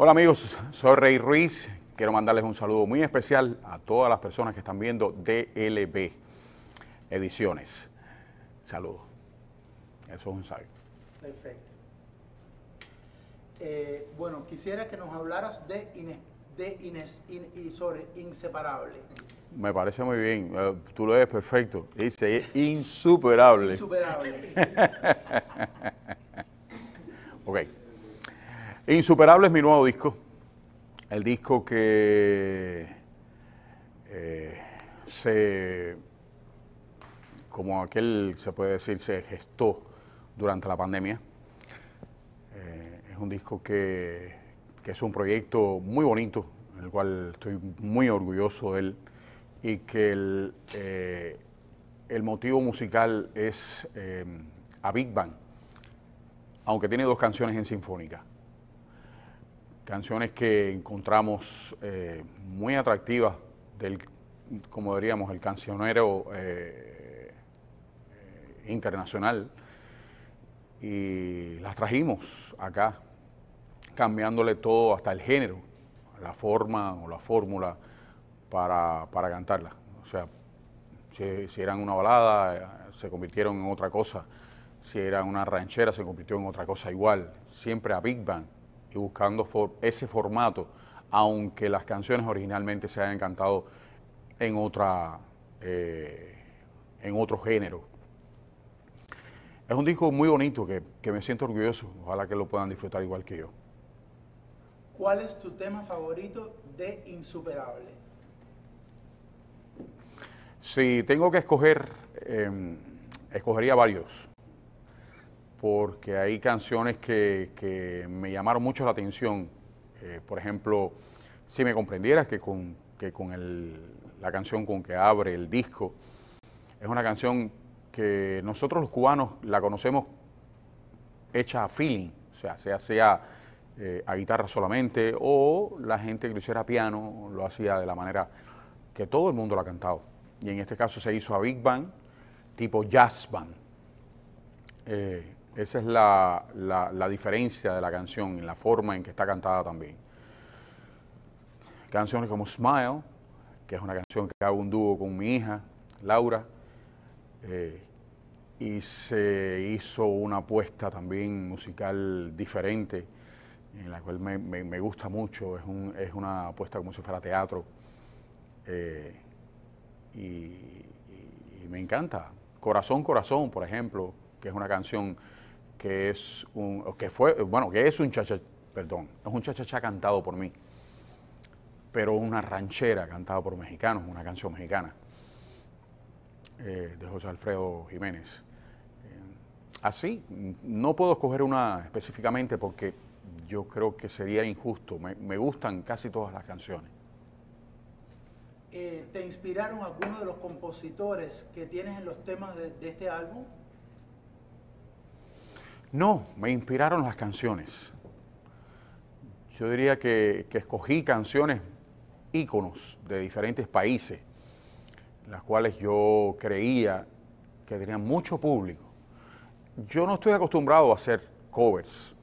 Hola amigos, soy Rey Ruiz. Quiero mandarles un saludo muy especial a todas las personas que están viendo DLB Ediciones. Saludos. Eso es un saludo. Perfecto. Eh, bueno, quisiera que nos hablaras de, de Inseparable. Me parece muy bien. Eh, tú lo ves perfecto. Dice insuperable. Insuperable. Insuperable es mi nuevo disco, el disco que eh, se, como aquel se puede decir, se gestó durante la pandemia. Eh, es un disco que, es un proyecto muy bonito, en el cual estoy muy orgulloso de él y que el, eh, el motivo musical es a Big Bang, aunque tiene dos canciones en sinfónica. Canciones que encontramos eh, muy atractivas del, como diríamos, el cancionero eh, internacional y las trajimos acá, cambiándole todo hasta el género, la forma o la fórmula para, para cantarla. O sea, si, eran una balada, eh, se convirtieron en otra cosa. Si era una ranchera, se convirtió en otra cosa igual. Siempre a Big Bang y buscando ese formato, aunque las canciones originalmente se hayan cantado en, otra, eh, en otro género. Es un disco muy bonito que, me siento orgulloso, ojalá que lo puedan disfrutar igual que yo. ¿Cuál es tu tema favorito de Insuperable? Si tengo que escoger, em, escogería varios porque hay canciones que, me llamaron mucho la atención. Eh, por ejemplo, si me comprendieras que con, con la canción con que abre el disco, es una canción que nosotros los cubanos la conocemos hecha a feeling, o sea, sea, sea eh, a guitarra solamente, o la gente que lo hiciera piano lo hacía de la manera que todo el mundo lo ha cantado. Y en este caso se hizo a Big band tipo jazz band. Eh, esa es la, diferencia de la canción en la forma en que está cantada también. Canciones como Smile, que es una canción que hago un dúo con mi hija, Laura, eh, y se hizo una apuesta también musical diferente, en la cual me, gusta mucho, es, un, es, una apuesta como si fuera teatro, eh, y, me encanta. Corazón, Corazón, por ejemplo, que es una canción que es un, que fue, bueno, que es un chacha, perdón, es un chachachá cantado por mí, pero una ranchera cantada por mexicanos, una canción mexicana eh, de José Alfredo Jiménez. Eh, así, no puedo escoger una específicamente porque yo creo que sería injusto, me, gustan casi todas las canciones. Eh, ¿Te inspiraron algunos de los compositores que tienes en los temas de este álbum? No, me inspiraron las canciones. Yo diría que, escogí canciones íconos de diferentes países, las cuales yo creía que tenían mucho público. Yo no estoy acostumbrado a hacer covers,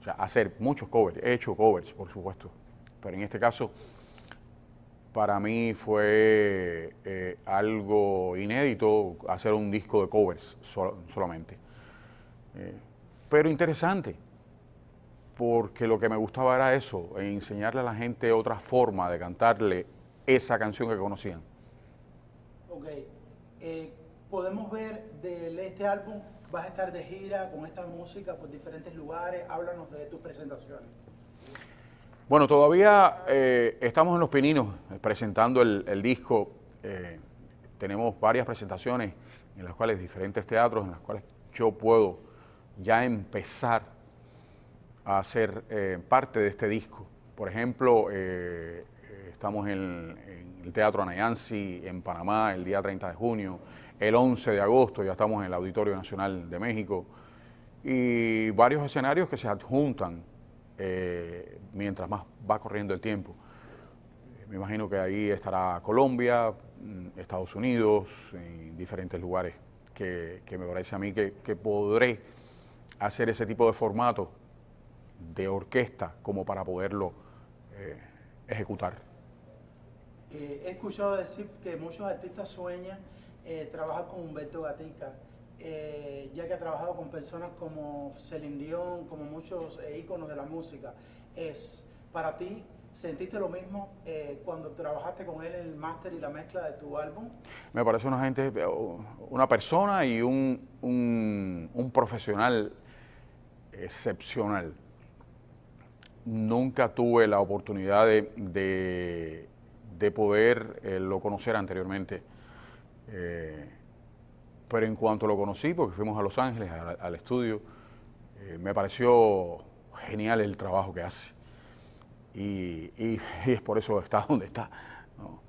o sea, hacer muchos covers, he hecho covers, por supuesto, pero en este caso para mí fue eh, algo inédito hacer un disco de covers solamente. Eh, pero interesante, porque lo que me gustaba era eso, enseñarle a la gente otra forma de cantarle esa canción que conocían. Ok, eh, podemos ver de este álbum, vas a estar de gira con esta música por diferentes lugares, háblanos de tus presentaciones. Bueno, todavía eh, estamos en los pininos presentando el, disco. tenemos varias presentaciones en las cuales diferentes teatros, en las cuales yo puedo ya empezar a ser eh, parte de este disco. Por ejemplo, eh, eh, estamos en, el Teatro Anayansi en Panamá el día 30 de junio, el 11 de agosto ya estamos en el Auditorio Nacional de México y varios escenarios que se adjuntan mientras más va corriendo el tiempo. Me imagino que ahí estará Colombia, mm, Estados Unidos, en diferentes lugares que, me parece a mí que podré hacer ese tipo de formato de orquesta como para poderlo eh, ejecutar. Eh, he escuchado decir que muchos artistas sueñan eh, trabajar con Humberto Gatica, ya que ha trabajado con personas como Celine como muchos íconos de la música. Es para ti ¿Sentiste lo mismo cuando trabajaste con él en el máster y la mezcla de tu álbum? Me parece una gente, una persona y un, un profesional excepcional. Nunca tuve la oportunidad de, de, poder eh, lo conocer anteriormente. Eh, pero en cuanto lo conocí, porque fuimos a Los Ángeles al, estudio, eh, me pareció genial el trabajo que hace. Y, es por eso está donde está,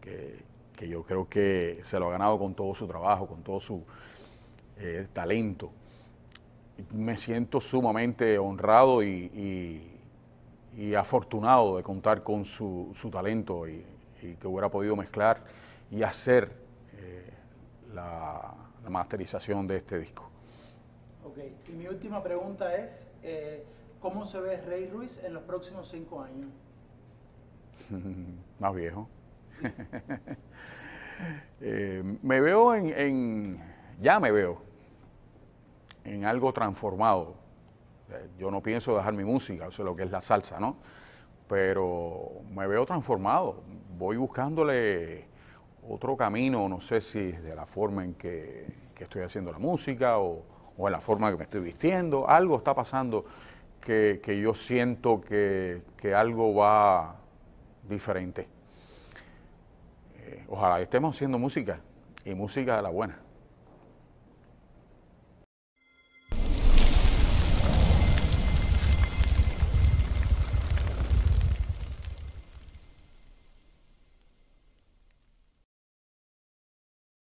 que, yo creo que se lo ha ganado con todo su trabajo, con todo su talento me siento sumamente honrado y, afortunado de contar con su, talento y, que hubiera podido mezclar y hacer eh, la, masterización de este disco. Ok, y mi última pregunta es, eh, ¿cómo se ve Rey Ruiz en los próximos cinco años? Más viejo. Eh, me veo en, ya me veo en algo transformado. Eh, yo no pienso dejar mi música, eso es lo que es la salsa, ¿no? Pero me veo transformado, voy buscándole otro camino, no sé si de la forma en que, estoy haciendo la música o, o, en la forma que me estoy vistiendo, algo está pasando que, yo siento que, algo va diferente. Eh, ojalá estemos haciendo música y música de la buena.